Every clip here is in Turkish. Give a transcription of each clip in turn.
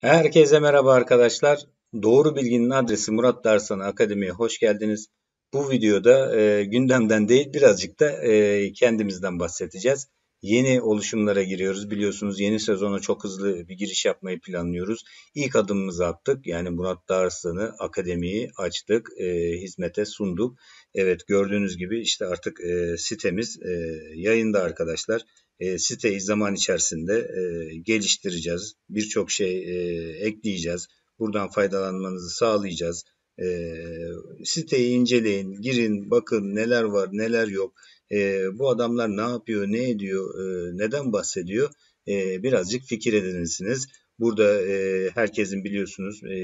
Herkese merhaba arkadaşlar. Doğru Bilginin adresi Murat Darsan Akademi'ye hoş geldiniz. Bu videoda e, gündemden değil birazcık da e, kendimizden bahsedeceğiz. Yeni oluşumlara giriyoruz. Biliyorsunuz yeni sezona çok hızlı bir giriş yapmayı planlıyoruz. İlk adımımızı attık. Yani Murat Darsan'ı, akademiyi açtık, e, hizmete sunduk. Evet gördüğünüz gibi işte artık e, sitemiz e, yayında arkadaşlar e, siteyi zaman içerisinde e, geliştireceğiz. Birçok şey e, ekleyeceğiz. Buradan faydalanmanızı sağlayacağız. E, siteyi inceleyin, girin, bakın neler var, neler yok. E, bu adamlar ne yapıyor, ne ediyor, e, neden bahsediyor? E, birazcık fikir edinirsiniz. Burada e, herkesin biliyorsunuz e,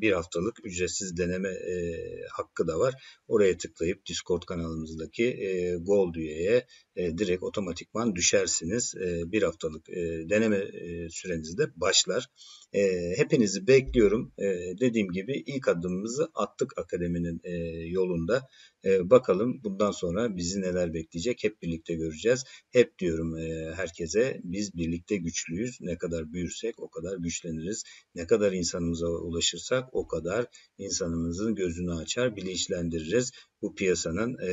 bir haftalık ücretsiz deneme e, hakkı da var. Oraya tıklayıp Discord kanalımızdaki e, Gold üyeye e, direkt otomatikman düşersiniz. E, bir haftalık e, deneme e, süreniz de başlar. E, hepinizi bekliyorum. E, dediğim gibi ilk adımımızı attık akademinin e, yolunda. E, bakalım bundan sonra bizi neler bekleyecek hep birlikte göreceğiz. Hep diyorum e, herkese biz birlikte güçlüyüz. Ne kadar büyürsek o kadar güçleniriz. Ne kadar insanımıza ulaşırsak o kadar insanımızın gözünü açar, bilinçlendiririz. Bu piyasanın e,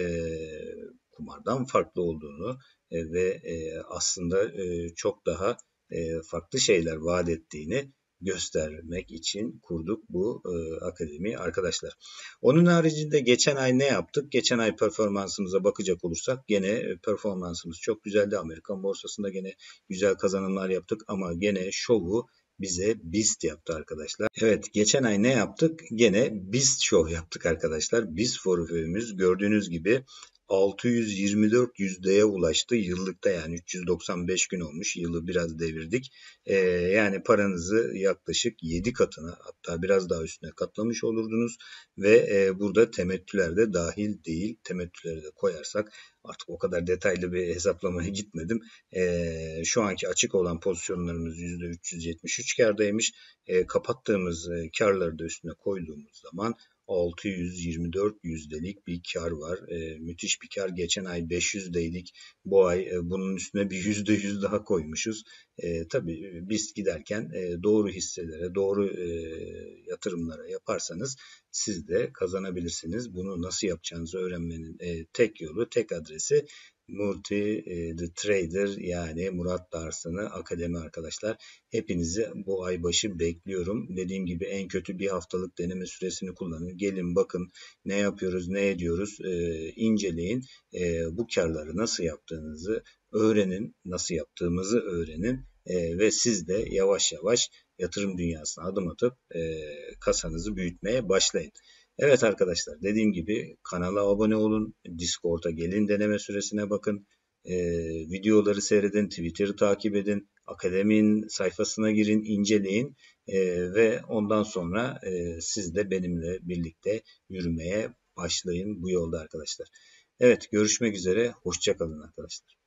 kumardan farklı olduğunu e, ve e, aslında e, çok daha e, farklı şeyler vaat ettiğini göstermek için kurduk bu e, akademi arkadaşlar. Onun haricinde geçen ay ne yaptık? Geçen ay performansımıza bakacak olursak gene e, performansımız çok güzeldi. Amerikan borsasında gene güzel kazanımlar yaptık ama gene şovu bize BIST yaptı arkadaşlar. Evet geçen ay ne yaptık? Gene BIST show yaptık arkadaşlar. BIST forföyümüz gördüğünüz gibi 624 yüzdeye ulaştı yıllıkta yani 395 gün olmuş yılı biraz devirdik ee, yani paranızı yaklaşık 7 katına hatta biraz daha üstüne katlamış olurdunuz ve e, burada temettüler de dahil değil temettüleri de koyarsak artık o kadar detaylı bir hesaplamaya gitmedim ee, şu anki açık olan pozisyonlarımız %373 kardaymış e, kapattığımız e, karları da üstüne koyduğumuz zaman 624 yüzdelik bir kar var. E, müthiş bir kar. Geçen ay 500'deydik. Bu ay e, bunun üstüne bir yüzde yüz daha koymuşuz. E, tabii e, biz giderken e, doğru hisselere, doğru e, yatırımlara yaparsanız siz de kazanabilirsiniz. Bunu nasıl yapacağınızı öğrenmenin e, tek yolu, tek adresi Murti e, The Trader yani Murat Darsını Akademi arkadaşlar. Hepinizi bu ay başı bekliyorum. Dediğim gibi en kötü bir haftalık deneme süresini kullanın. Gelin bakın ne yapıyoruz ne ediyoruz e, inceleyin. E, bu karları nasıl yaptığınızı öğrenin. Nasıl yaptığımızı öğrenin. E, ve siz de yavaş yavaş yatırım dünyasına adım atıp e, kasanızı büyütmeye başlayın. Evet arkadaşlar dediğim gibi kanala abone olun. Discord'a gelin deneme süresine bakın. E, videoları seyredin. Twitter'ı takip edin. Akademinin sayfasına girin, inceleyin e, ve ondan sonra e, siz de benimle birlikte yürümeye başlayın bu yolda arkadaşlar. Evet görüşmek üzere. Hoşçakalın arkadaşlar.